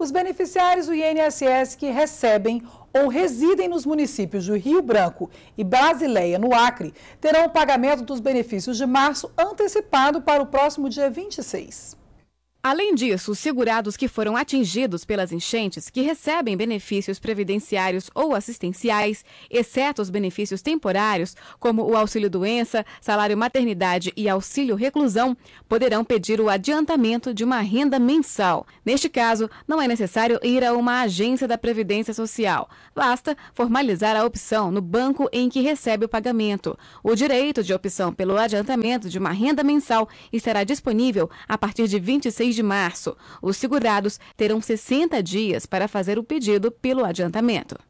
Os beneficiários do INSS que recebem ou residem nos municípios de Rio Branco e Brasileia, no Acre, terão o pagamento dos benefícios de março antecipado para o próximo dia 26. Além disso, os segurados que foram atingidos pelas enchentes, que recebem benefícios previdenciários ou assistenciais, exceto os benefícios temporários, como o auxílio-doença, salário maternidade e auxílio-reclusão, poderão pedir o adiantamento de uma renda mensal. Neste caso, não é necessário ir a uma agência da Previdência Social. Basta formalizar a opção no banco em que recebe o pagamento. O direito de opção pelo adiantamento de uma renda mensal estará disponível a partir de 26 6 de março. Os segurados terão 60 dias para fazer o pedido pelo adiantamento.